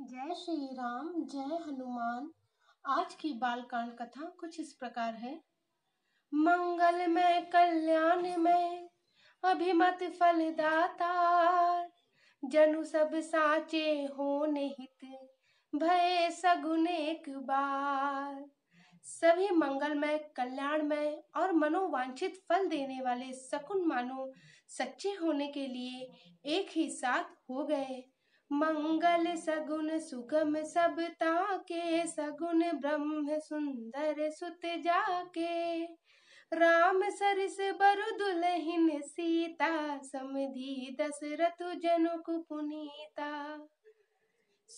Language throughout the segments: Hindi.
जय श्री राम जय हनुमान आज की बालकांड कथा कुछ इस प्रकार है मंगल में कल्याण में अभिमत फलदाता जनु सब साचे हो निहित भय सगुन एक बार सभी मंगलमय कल्याणमय और मनोवांछित फल देने वाले सकुन मानो सच्चे होने के लिए एक ही साथ हो गए मंगल सगुन सुगम सब ताके सगुन ब्रह्म सुंदर सुत जाके राम सरस बरु दुलहिन सीता समधी दशरथ जनुक पुनीता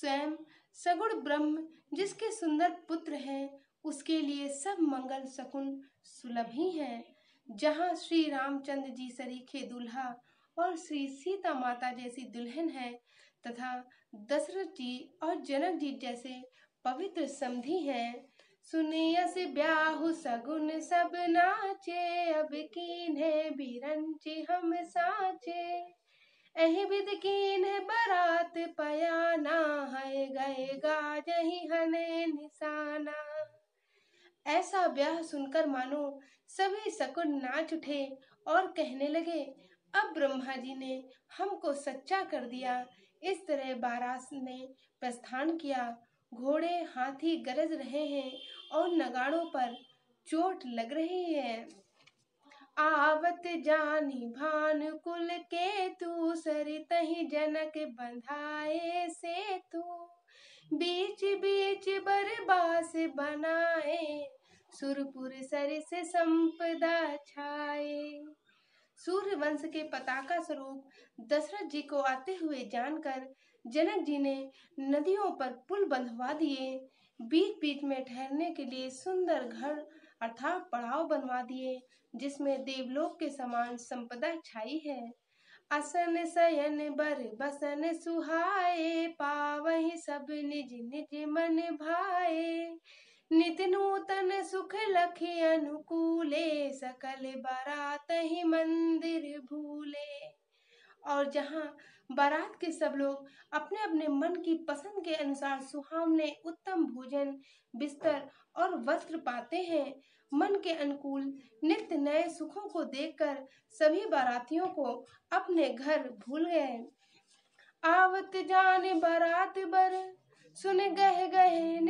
स्वयं सगुण ब्रह्म जिसके सुंदर पुत्र हैं उसके लिए सब मंगल शकुन सुलभ ही हैं जहाँ श्री रामचंद्र जी सरीखे दुल्हा और श्री सीता माता जैसी दुल्हन है तथा दशरथ जी और जनक जी जैसे पवित्र समधि हैं सुनियस ब्याहु सगुन सब नाचे अब कीन्हे बिरंची हम साचे अहि विद कीन बरात पयाना है गए ही हने निशाना ऐसा ब्याह सुनकर मानो सभी सकुन नाच उठे और कहने लगे अब ब्रह्मा जी ने हमको सच्चा कर दिया इस तरह बारास ने प्रस्थान किया घोड़े हाथी गरज रहे हैं और नगाड़ों पर चोट लग रही है आवत जानी भान कुल के तू तही जनक बंधाए से तू बीच बीच बरबास बनाए सुरपुर सरिस संपदा छाए सूर्य वंश के पताका स्वरूप दशरथ जी को आते हुए जानकर जनक जी ने नदियों पर पुल बंधवा दिए बीच बीच में ठहरने के लिए सुंदर घर अर्थात पड़ाव बनवा दिए जिसमें देवलोक के समान संपदा छाई है असन सयन बर बसन सुहाए पावही सब निज निज मन भाए नित नूतन सुख लखि अनुकूले सकल बारात ही मंदिर भूले और जहाँ बारात के सब लोग अपने अपने मन की पसंद के अनुसार सुहावने उत्तम भोजन बिस्तर और वस्त्र पाते हैं मन के अनुकूल नित्य नए सुखों को देखकर सभी बारातियों को अपने घर भूल गए आवत जाने बारात बर सुन गह गहन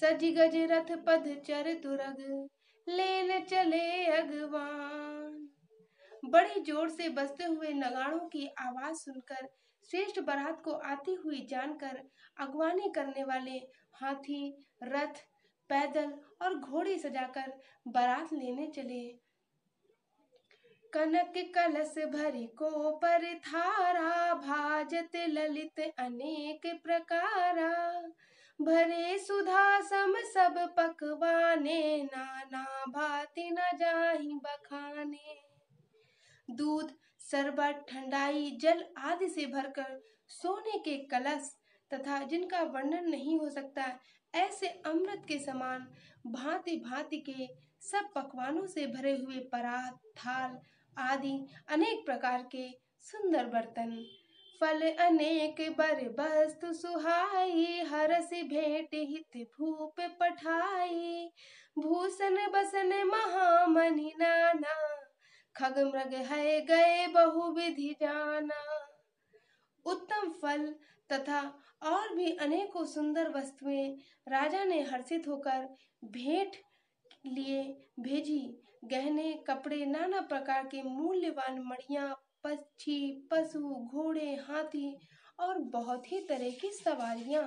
सज गज रथ पद चर तुरग लेन चले अगवान बड़े जोर से बजते हुए नगाड़ों की आवाज सुनकर श्रेष्ठ बरात को आती हुई जानकर अगवानी करने वाले हाथी रथ पैदल और घोड़े सजाकर बारात लेने चले कनक कलश भरी को पर थारा भाजत ललित अनेक प्रकारा भरे सुधा सम सब पकवाने नाना भांति न जाही बखाने दूध सरबत ठंडाई जल आदि से भरकर सोने के कलश तथा जिनका वर्णन नहीं हो सकता ऐसे अमृत के समान भांति भांति के सब पकवानों से भरे हुए परात थाल आदि अनेक प्रकार के सुंदर बर्तन फल अनेक बर बस्तु सुहाई हरस भेंट हित भूप पठाई भूषण बसन महामनि नाना खग मृग है गए बहु विधि जाना उत्तम फल तथा और भी अनेकों सुंदर वस्तुएं राजा ने हर्षित होकर भेंट लिए भेजी गहने कपड़े नाना प्रकार के मूल्यवान मणियां पक्षी पशु घोड़े हाथी और बहुत ही तरह की सवारियां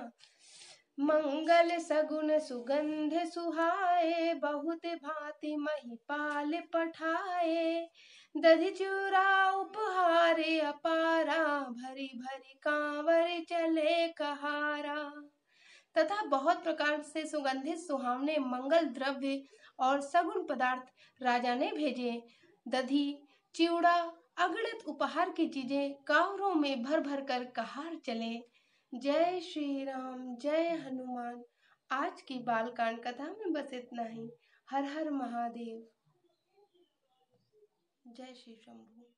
मंगल सगुन सुगंध सुहाए बहुत भांति महिपाल पठाए दधि चूरा उपहारे अपारा भरी भरी कांवर चले कहारा तथा बहुत प्रकार से सुगंधित सुहावने मंगल द्रव्य और सगुन पदार्थ राजा ने भेजे दधि चिवड़ा अगणित उपहार की चीजें कावरों में भर भर कर कहार चले जय श्री राम जय हनुमान आज की बालकांड कथा में बस इतना ही हर हर महादेव जय श्री शंभू